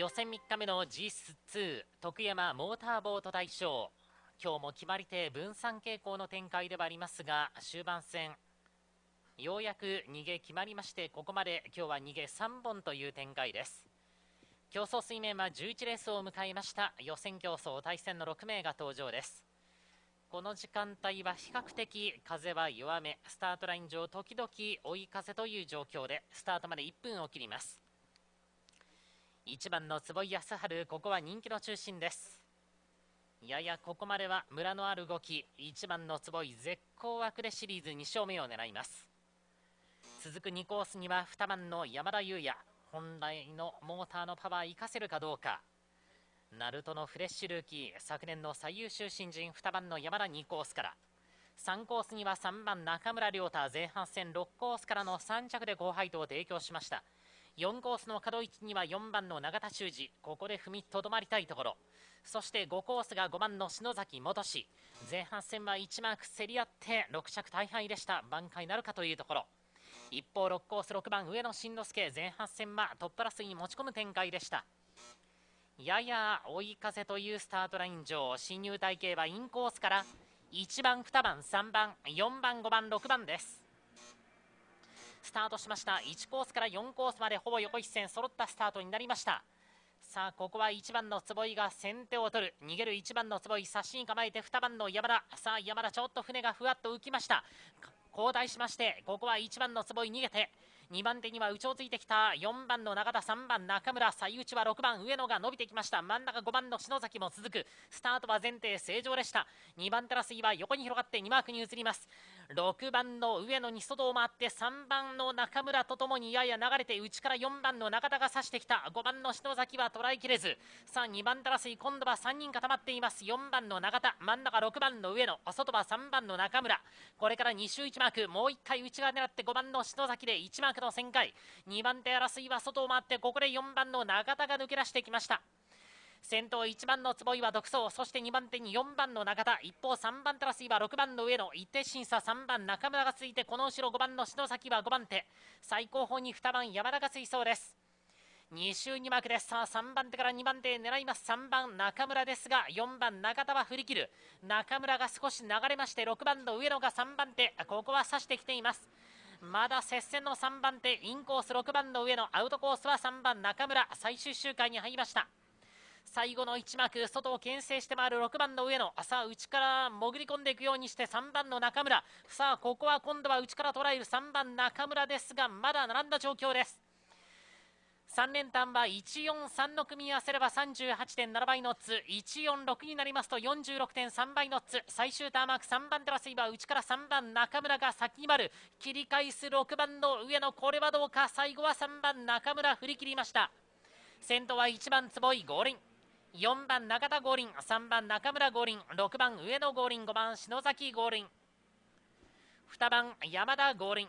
予選3日目の G2 徳山モーターボート大賞今日も決まり手分散傾向の展開ではありますが終盤戦ようやく逃げ決まりましてここまで今日は逃げ3本という展開です競争水面は11レースを迎えました予選競争対戦の6名が登場ですこの時間帯は比較的風は弱めスタートライン上時々追い風という状況でスタートまで1分を切ります1番の坪井康晴ここは人気の中心ですややここまでは村のある動き1番の坪井絶好枠でシリーズ2勝目を狙います続く2コースには2番の山田優也本来のモーターのパワー活かせるかどうかナルトのフレッシュルーキー昨年の最優秀新人2番の山田2コースから3コースには3番中村亮太前半戦6コースからの3着で好配当を提供しました4コースの角一には4番の永田修司ここで踏みとどまりたいところそして5コースが5番の篠崎戻し前半戦は1マーク競り合って6着大敗でした挽回なるかというところ一方6コース6番上野慎之介前半戦はトップ争いに持ち込む展開でしたやや追い風というスタートライン上進入隊形はインコースから1番2番3番4番5番6番ですスタートしました1コースから4コースまでほぼ横一線揃ったスタートになりましたさあここは1番の坪井が先手を取る逃げる1番の坪井差しに構えて2番の山田さあ山田ちょっと船がふわっと浮きました交代しましてここは1番の坪井逃げて2番手には内をついてきた4番の中田3番中村最内は6番上野が伸びてきました真ん中5番の篠崎も続くスタートは前提正常でした2番手らすいは横に広がって2マークに移ります6番の上野に外を回って3番の中村とともにやや流れて内から4番の中田が差してきた5番の篠崎は捉えきれずさあ2番だらすい今度は3人固まっています4番の中田真ん中6番の上野外は3番の中村これから2周1マークもう1回内側狙って5番の篠崎で1マークの旋回2番手争いは外を回ってここで4番の中田が抜け出してきました。先頭1番の坪井は独走そして2番手に4番の中田一方3番テラスいは6番の上野一手審査3番中村がついてこの後ろ5番の篠崎は5番手最後方に2番山田がそうです2周2幕ですさあ3番手から2番手狙います3番中村ですが4番中田は振り切る中村が少し流れまして6番の上野が3番手ここは差してきていますまだ接戦の3番手インコース6番の上野アウトコースは3番中村最終周回に入りました最後の1幕外を牽制して回る6番の上野さあ内から潜り込んでいくようにして3番の中村さあここは今度は内から捉える3番中村ですがまだ並んだ状況です3連単は143の組み合わせれば38.7倍ノッツ146になりますと46.3倍ノッツ最終ターンマーク3番手はスイバー内から3番中村が先に丸切り返す6番の上野これはどうか最後は3番中村振り切りました先頭は1番坪井合輪4番中田五輪3番中村五輪6番上野五輪5番篠崎五輪2番山田五輪